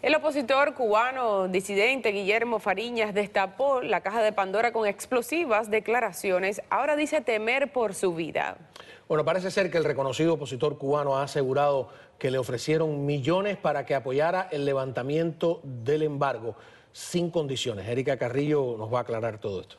El opositor cubano disidente Guillermo Fariñas destapó la caja de Pandora con explosivas declaraciones. Ahora dice temer por su vida. Bueno, parece ser que el reconocido opositor cubano ha asegurado que le ofrecieron millones para que apoyara el levantamiento del embargo, sin condiciones. Erika Carrillo nos va a aclarar todo esto.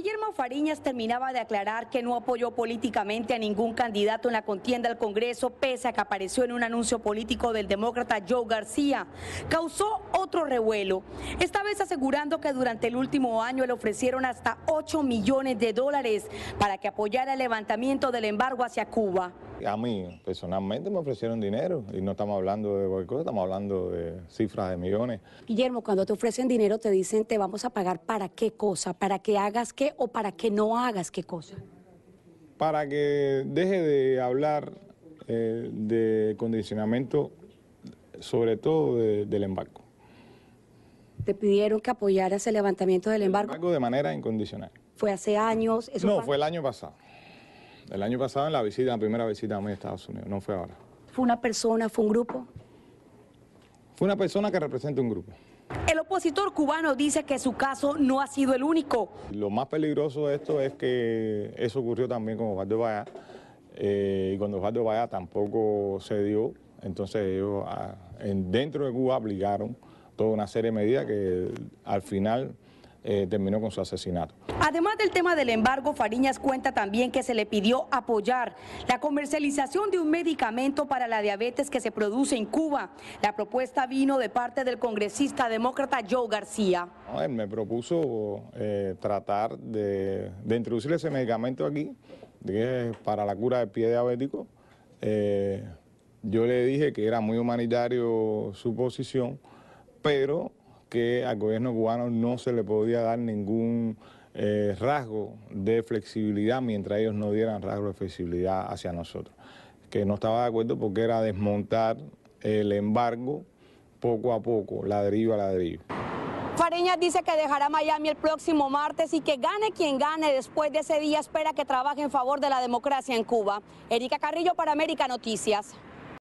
Guillermo Fariñas terminaba de aclarar que no apoyó políticamente a ningún candidato en la contienda al Congreso, pese a que apareció en un anuncio político del demócrata Joe García, causó otro revuelo, esta vez asegurando que durante el último año le ofrecieron hasta 8 millones de dólares para que apoyara el levantamiento del embargo hacia Cuba. A mí, personalmente, me ofrecieron dinero y no estamos hablando de cualquier cosa, estamos hablando de cifras de millones. Guillermo, cuando te ofrecen dinero, te dicen te vamos a pagar para qué cosa, para que hagas qué o para que no hagas qué cosa. Para que deje de hablar eh, de condicionamiento, sobre todo del embargo. ¿Te pidieron que apoyaras el levantamiento del embargo? de manera incondicional. ¿Fue hace años? no, fue el año pasado. El año pasado en la visita, la primera visita a mí a Estados Unidos, no fue ahora. ¿Fue una persona, fue un grupo? Fue una persona que representa un grupo. El opositor cubano dice que su caso no ha sido el único. Lo más peligroso de esto es que eso ocurrió también con Osvaldo Vallá. Eh, y cuando Osvaldo Vaya tampoco cedió, entonces ellos ah, dentro de Cuba obligaron toda una serie de medidas que al final eh, terminó con su asesinato. Además del tema del embargo, Fariñas cuenta también que se le pidió apoyar la comercialización de un medicamento para la diabetes que se produce en Cuba. La propuesta vino de parte del congresista demócrata Joe García. Él me propuso eh, tratar de, introducir ese medicamento aquí, para la cura del pie diabético. Eh, yo le dije que era muy humanitario su posición, pero que al gobierno cubano no se le podía dar ningún eh, rasgo de flexibilidad mientras ellos no dieran rasgo de flexibilidad hacia nosotros. Que no estaba de acuerdo porque era desmontar el embargo poco a poco, ladrillo a ladrillo. Fariñas dice que dejará Miami el próximo martes y que gane quien gane después de ese día espera que trabaje en favor de la democracia en Cuba. Erika Carrillo para América Noticias.